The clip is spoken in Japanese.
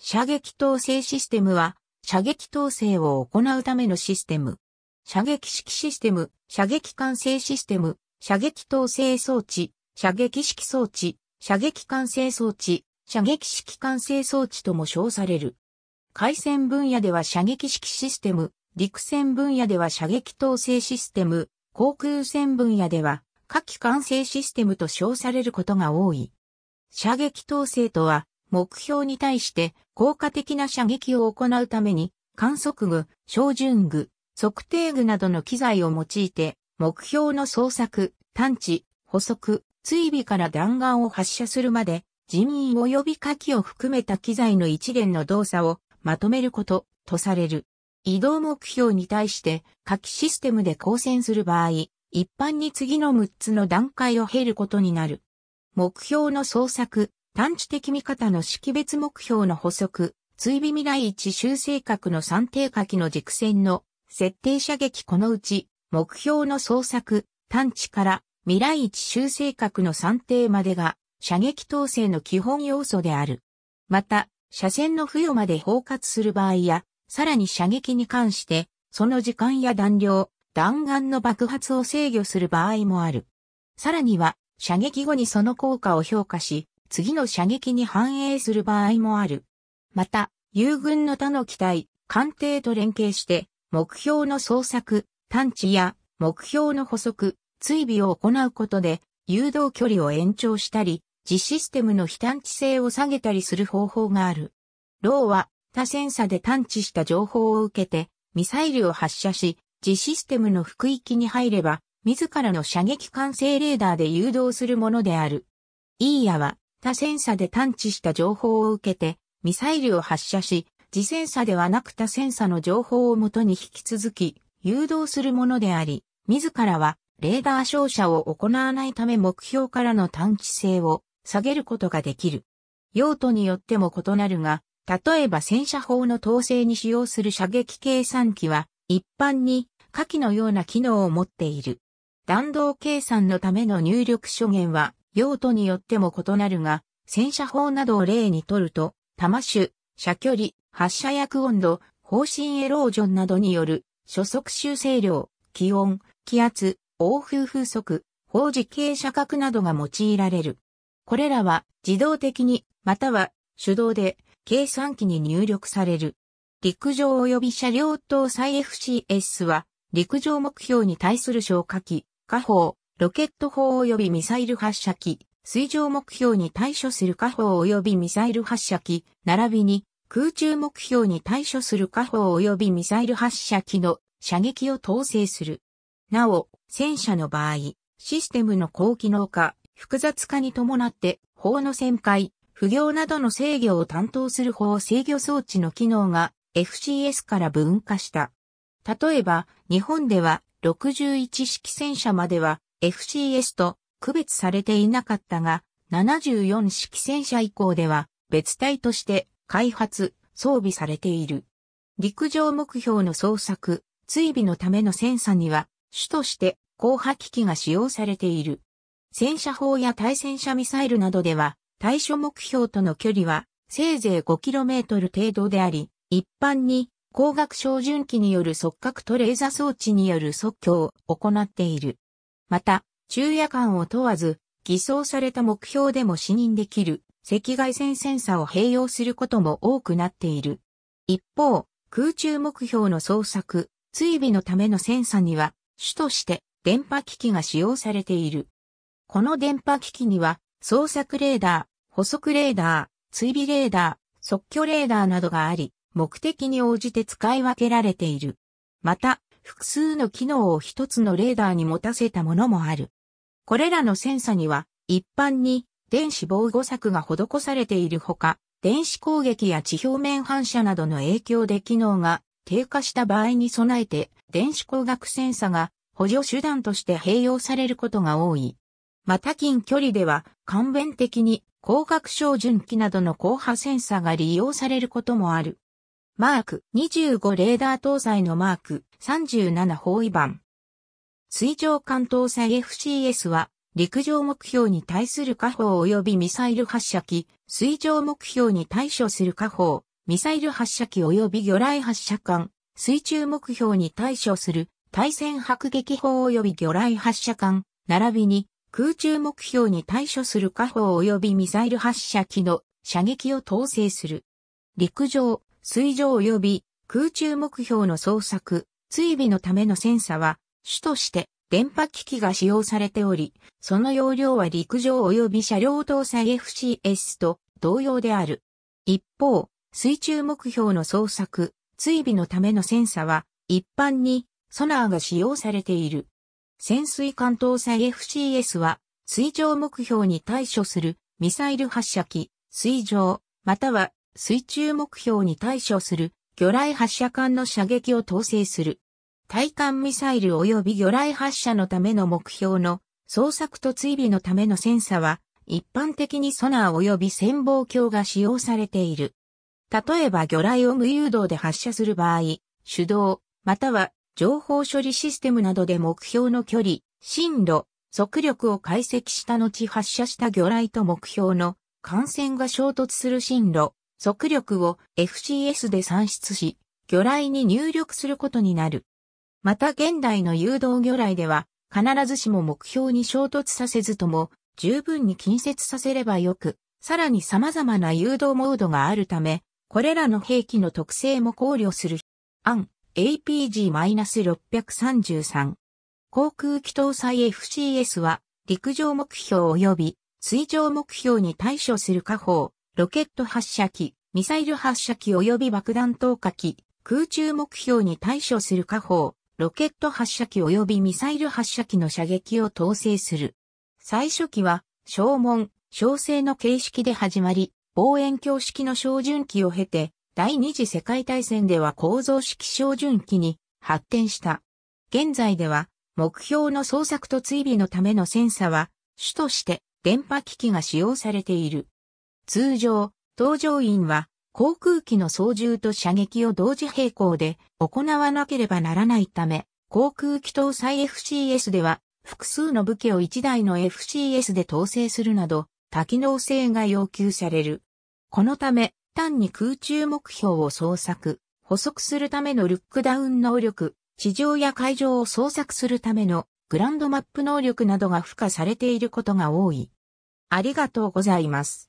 射撃統制システムは、射撃統制を行うためのシステム。射撃式システム、射撃管制システム、射撃統制装置、射撃式装置、射撃管制装置、射撃式管制装置とも称される。海戦分野では射撃式システム、陸戦分野では射撃統制システム、航空戦分野では火器管制システムと称されることが多い。射撃統制とは、目標に対して効果的な射撃を行うために、観測具、照準具、測定具などの機材を用いて、目標の捜索、探知、捕捉、追尾から弾丸を発射するまで、人員及び火器を含めた機材の一連の動作をまとめること、とされる。移動目標に対して火器システムで交戦する場合、一般に次の6つの段階を経ることになる。目標の捜索、探知的見方の識別目標の補足、追尾未来一修正角の算定下記の軸線の設定射撃このうち、目標の捜索、探知から未来一修正角の算定までが射撃統制の基本要素である。また、射線の付与まで包括する場合や、さらに射撃に関して、その時間や弾量、弾丸の爆発を制御する場合もある。さらには、射撃後にその効果を評価し、次の射撃に反映する場合もある。また、友軍の他の機体、艦艇と連携して、目標の捜索、探知や目標の補足、追尾を行うことで、誘導距離を延長したり、自システムの非探知性を下げたりする方法がある。ローは他センサで探知した情報を受けて、ミサイルを発射し、自システムの腹域に入れば、自らの射撃管制レーダーで誘導するものである。イーヤは、他戦車で探知した情報を受けて、ミサイルを発射し、自戦車ではなく他戦車の情報をもとに引き続き、誘導するものであり、自らは、レーダー照射を行わないため目標からの探知性を下げることができる。用途によっても異なるが、例えば戦車砲の統制に使用する射撃計算機は、一般に下記のような機能を持っている。弾道計算のための入力諸言は、用途によっても異なるが、戦車砲などを例にとると、弾種、射距離、発射薬温度、方針エロージョンなどによる、初速修正量、気温、気圧、応風風速、法時傾射角などが用いられる。これらは自動的に、または手動で計算機に入力される。陸上及び車両搭載 FCS は、陸上目標に対する消火器、火砲、ロケット砲及びミサイル発射機、水上目標に対処する火砲及びミサイル発射機、並びに空中目標に対処する火砲及びミサイル発射機の射撃を統制する。なお、戦車の場合、システムの高機能化、複雑化に伴って砲の旋回、不行などの制御を担当する砲制御装置の機能が FCS から分化した。例えば、日本では61式戦車までは FCS と区別されていなかったが、74式戦車以降では別体として開発、装備されている。陸上目標の捜索、追尾のための戦車には、主として後破機器が使用されている。戦車砲や対戦車ミサイルなどでは、対処目標との距離は、せいぜい 5km 程度であり、一般に光学照準器による即角とレーザ装置による即興を行っている。また、昼夜間を問わず、偽装された目標でも視認できる赤外線センサを併用することも多くなっている。一方、空中目標の捜索、追尾のためのセンサには、主として電波機器が使用されている。この電波機器には、捜索レーダー、補足レーダー、追尾レーダー、即距レーダーなどがあり、目的に応じて使い分けられている。また、複数の機能を一つのレーダーに持たせたものもある。これらのセンサには、一般に電子防護策が施されているほか、電子攻撃や地表面反射などの影響で機能が低下した場合に備えて、電子光学センサが補助手段として併用されることが多い。また近距離では、簡便的に光学照準器などの光波センサが利用されることもある。マーク25レーダー搭載のマーク37包囲版。水上艦搭載 FCS は陸上目標に対する火砲及びミサイル発射機、水上目標に対処する火砲、ミサイル発射機及び魚雷発射艦、水中目標に対処する対戦迫撃砲及び魚雷発射艦、並びに空中目標に対処する火砲及びミサイル発射機の射撃を統制する。陸上、水上及び空中目標の捜索、追尾のためのセンサは、主として電波機器が使用されており、その容量は陸上及び車両搭載 FCS と同様である。一方、水中目標の捜索、追尾のためのセンサは、一般にソナーが使用されている。潜水艦搭載 FCS は、水上目標に対処するミサイル発射機、水上、または水中目標に対処する魚雷発射管の射撃を統制する。対艦ミサイル及び魚雷発射のための目標の捜索と追尾のためのセンサは一般的にソナー及び潜望鏡が使用されている。例えば魚雷を無誘導で発射する場合、手動、または情報処理システムなどで目標の距離、進路、速力を解析した後発射した魚雷と目標の艦船が衝突する進路、速力を FCS で算出し、魚雷に入力することになる。また現代の誘導魚雷では、必ずしも目標に衝突させずとも、十分に近接させればよく、さらに様々な誘導モードがあるため、これらの兵器の特性も考慮する。案 APG-633 航空機搭載 FCS は陸上目標及び水上目標に対処する火砲、ロケット発射機、ミサイル発射機及び爆弾投下機、空中目標に対処する火砲、ロケット発射機及びミサイル発射機の射撃を統制する。最初期は、小門、小生の形式で始まり、望遠鏡式の照準器を経て、第二次世界大戦では構造式照準器に発展した。現在では、目標の捜索と追尾のためのセンサは、主として電波機器が使用されている。通常、搭乗員は航空機の操縦と射撃を同時並行で行わなければならないため、航空機搭載 FCS では複数の武器を1台の FCS で統制するなど多機能性が要求される。このため単に空中目標を捜索、捕捉するためのルックダウン能力、地上や海上を捜索するためのグランドマップ能力などが付加されていることが多い。ありがとうございます。